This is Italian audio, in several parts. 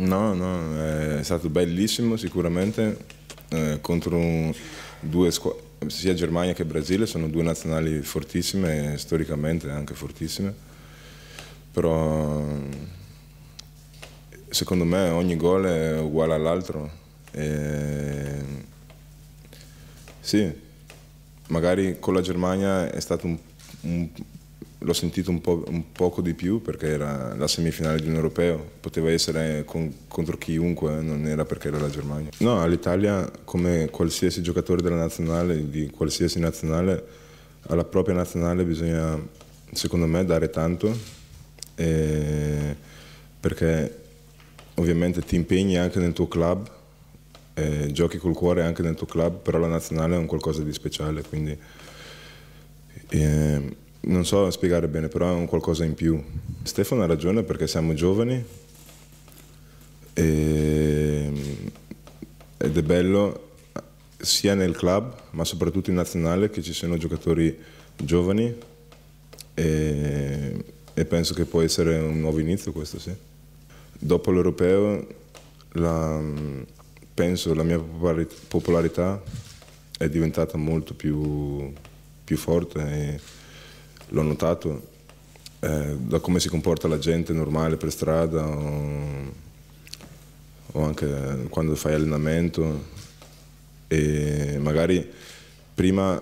No, no, eh, è stato bellissimo sicuramente eh, contro due squadre, sia Germania che Brasile, sono due nazionali fortissime, storicamente anche fortissime, però secondo me ogni gol è uguale all'altro. E... Sì, magari con la Germania è stato un, un l'ho sentito un, po', un, poco di più perché era la semifinale di un europeo, poteva essere con, contro chiunque, eh, non era perché era la Germania. No, all'Italia come qualsiasi giocatore della nazionale, di qualsiasi nazionale, alla propria nazionale bisogna secondo me dare tanto eh, perché ovviamente ti impegni anche nel tuo club, eh, giochi col cuore anche nel tuo club, però la nazionale è un qualcosa di speciale, quindi... Eh, non so spiegare bene, però è un qualcosa in più. Stefano ha ragione perché siamo giovani e, ed è bello sia nel club ma soprattutto in nazionale che ci siano giocatori giovani e, e penso che può essere un nuovo inizio questo sì. Dopo l'europeo la, penso la mia popolarità è diventata molto più, più forte. E, l'ho notato, eh, da come si comporta la gente normale per strada o, o anche quando fai allenamento e magari prima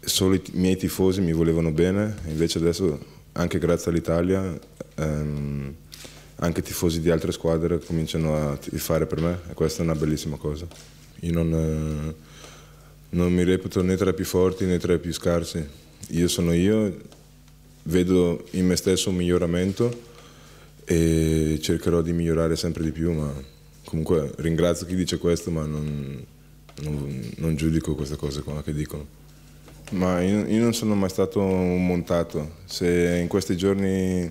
solo i miei tifosi mi volevano bene, invece adesso anche grazie all'Italia ehm, anche tifosi di altre squadre cominciano a fare per me e questa è una bellissima cosa. Io non, eh, non mi reputo né tra i più forti né tra i più scarsi, io sono io, vedo in me stesso un miglioramento e cercherò di migliorare sempre di più, ma comunque ringrazio chi dice questo, ma non, non, non giudico queste cose qua che dicono. Ma io, io non sono mai stato un montato, se in questi giorni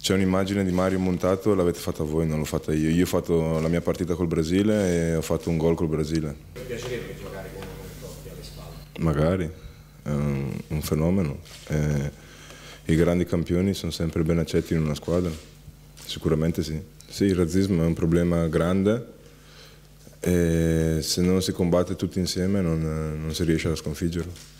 c'è un'immagine di Mario montato, l'avete fatta voi, non l'ho fatta io. Io ho fatto la mia partita col Brasile e ho fatto un gol col Brasile. Mi piacerebbe giocare con un coppia alle spalle. Magari un, un fenomeno. Eh, I grandi campioni sono sempre ben accetti in una squadra, sicuramente sì. Sì, il razzismo è un problema grande e se non si combatte tutti insieme non, non si riesce a sconfiggerlo.